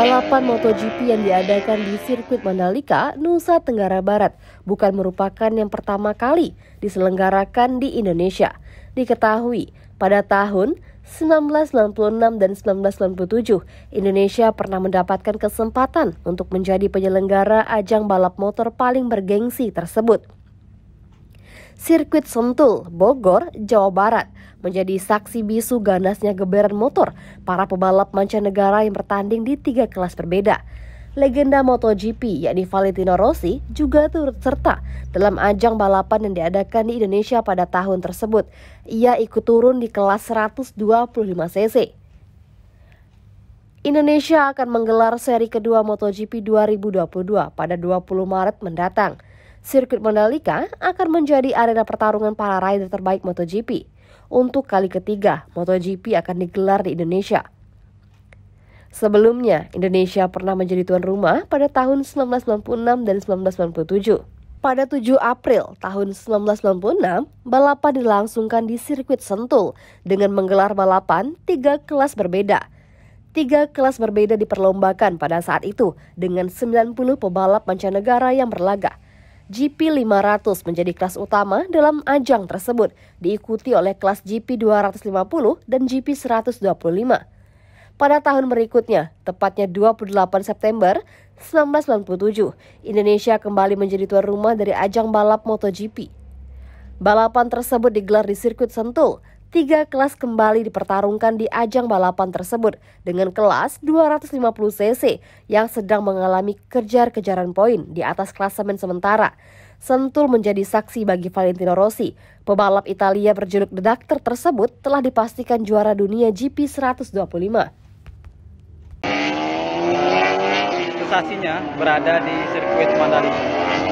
Balapan MotoGP yang diadakan di sirkuit Mandalika, Nusa Tenggara Barat bukan merupakan yang pertama kali diselenggarakan di Indonesia. Diketahui, pada tahun 1996 dan 1997, Indonesia pernah mendapatkan kesempatan untuk menjadi penyelenggara ajang balap motor paling bergengsi tersebut. Sirkuit Sentul, Bogor, Jawa Barat menjadi saksi bisu ganasnya geberan motor para pebalap mancanegara yang bertanding di tiga kelas berbeda. Legenda MotoGP yakni Valentino Rossi juga turut serta dalam ajang balapan yang diadakan di Indonesia pada tahun tersebut. Ia ikut turun di kelas 125 cc. Indonesia akan menggelar seri kedua MotoGP 2022 pada 20 Maret mendatang. Sirkuit Mandalika akan menjadi arena pertarungan para rider terbaik MotoGP. Untuk kali ketiga, MotoGP akan digelar di Indonesia. Sebelumnya, Indonesia pernah menjadi tuan rumah pada tahun 1996 dan 1997. Pada 7 April tahun 1996, balapan dilangsungkan di sirkuit Sentul dengan menggelar balapan tiga kelas berbeda. Tiga kelas berbeda diperlombakan pada saat itu dengan 90 pebalap mancanegara yang berlaga. GP500 menjadi kelas utama dalam ajang tersebut, diikuti oleh kelas GP250 dan GP125. Pada tahun berikutnya, tepatnya 28 September 1997, Indonesia kembali menjadi tuan rumah dari ajang balap MotoGP. Balapan tersebut digelar di sirkuit Sentul, tiga kelas kembali dipertarungkan di ajang balapan tersebut dengan kelas 250cc yang sedang mengalami kejar-kejaran poin di atas klasemen sementara. Sentul menjadi saksi bagi Valentino Rossi. Pebalap Italia berjuluk The Doctor tersebut telah dipastikan juara dunia GP 125. Sensasinya berada di sirkuit Mandalika.